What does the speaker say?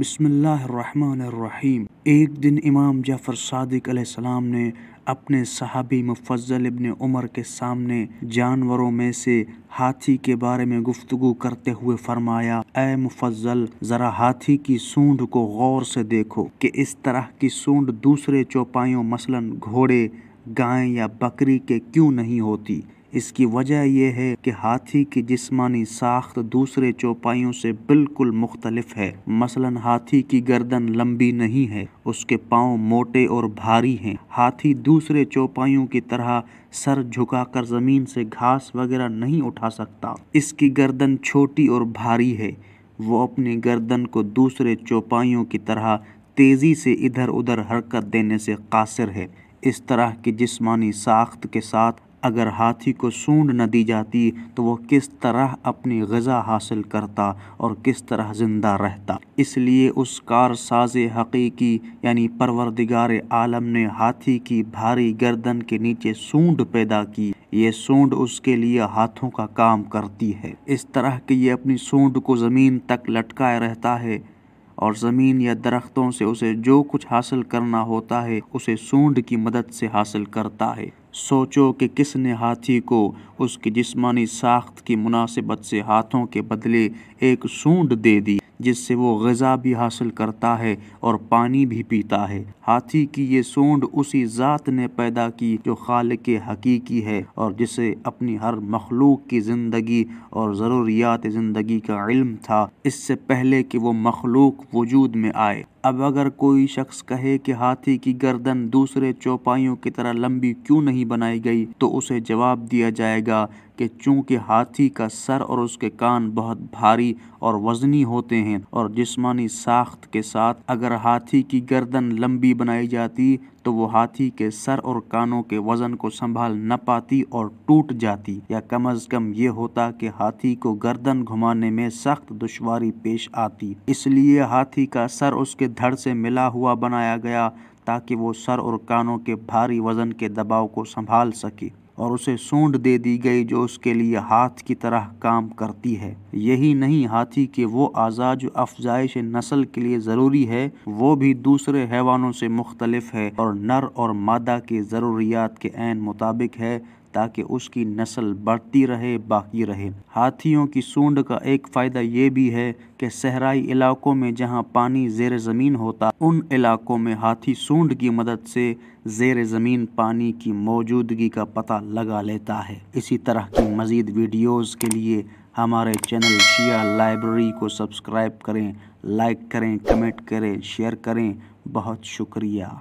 बसमीम एक दिन इमाम जाफ़र सादिक सलाम ने अपने सहाबी मुफजल इबन उमर के सामने जानवरों में से हाथी के बारे में गुफ्तगु करते हुए फरमाया ए मुफजल ज़रा हाथी की सूंड को गौर से देखो कि इस तरह की सूंड दूसरे चौपाइयों मसलन घोड़े गाय या बकरी के क्यों नहीं होती इसकी वजह यह है कि हाथी की जिस्मानी साख्त दूसरे चौपाइयों से बिल्कुल मुख्तलिफ है मसलन हाथी की गर्दन लंबी नहीं है उसके पाँव मोटे और भारी हैं हाथी दूसरे चौपाइयों की तरह सर झुकाकर ज़मीन से घास वगैरह नहीं उठा सकता इसकी गर्दन छोटी और भारी है वो अपनी गर्दन को दूसरे चौपाइयों की तरह तेज़ी से इधर उधर हरकत देने से कासिर है इस तरह की जिस्मानी साख्त के साथ अगर हाथी को सूंड न दी जाती तो वह किस तरह अपनी गज़ा हासिल करता और किस तरह ज़िंदा रहता इसलिए उस कार साज़े हकीकी यानी परवरदिगार आलम ने हाथी की भारी गर्दन के नीचे सूंड पैदा की ये सूंड उसके लिए हाथों का काम करती है इस तरह कि ये अपनी सूंड को ज़मीन तक लटकाए रहता है और ज़मीन या दरख्तों से उसे जो कुछ हासिल करना होता है उसे सूंड की मदद से हासिल करता है सोचो कि किसने हाथी को उसकी जिस्मानी साख्त की मुनासिबत से हाथों के बदले एक सूंड दे दी जिससे वो गज़ा भी हासिल करता है और पानी भी पीता है हाथी की ये सूंड उसी ज़ात ने पैदा की जो खाल के हकीकी है और जिसे अपनी हर मखलूक की ज़िंदगी और ज़रूरियात ज़िंदगी का इल्म था इससे पहले कि वो मखलूक वजूद में आए अब अगर कोई शख्स कहे कि हाथी की गर्दन दूसरे चौपाइयों की तरह लंबी क्यों नहीं बनाई गई तो उसे जवाब दिया जाएगा कि चूंकि हाथी का सर और उसके कान बहुत भारी और वजनी होते हैं और जिस्मानी साख्त के साथ अगर हाथी की गर्दन लंबी बनाई जाती तो वो हाथी के सर और कानों के वजन को संभाल न पाती और टूट जाती या कम अज कम ये होता कि हाथी को गर्दन घुमाने में सख्त दुश्वारी पेश आती इसलिए हाथी का सर उसके धड़ से मिला हुआ बनाया गया ताकि वो सर और कानों के भारी वजन के दबाव को संभाल सके और उसे सूंड दे दी गई जो उसके लिए हाथ की तरह काम करती है यही नहीं हाथी के वो आज़ा जो अफजाइश नस्ल के लिए ज़रूरी है वो भी दूसरे हैवानों से मुख्तलफ है और नर और मादा की ज़रूरियात के ज़रूरियात के मुताबिक है ताकि उसकी नस्ल बढ़ती रहे बाकी रहे हाथियों की सूंड का एक फ़ायदा ये भी है कि सहराई इलाकों में जहाँ पानी जेर ज़मीन होता उन इलाकों में हाथी सूंड की मदद से जेर ज़मीन पानी की मौजूदगी का पता लगा लेता है इसी तरह की मज़ीद वीडियोज़ के लिए हमारे चैनल शिया लाइब्रेरी को सब्सक्राइब करें लाइक करें कमेंट करें शेयर करें बहुत शुक्रिया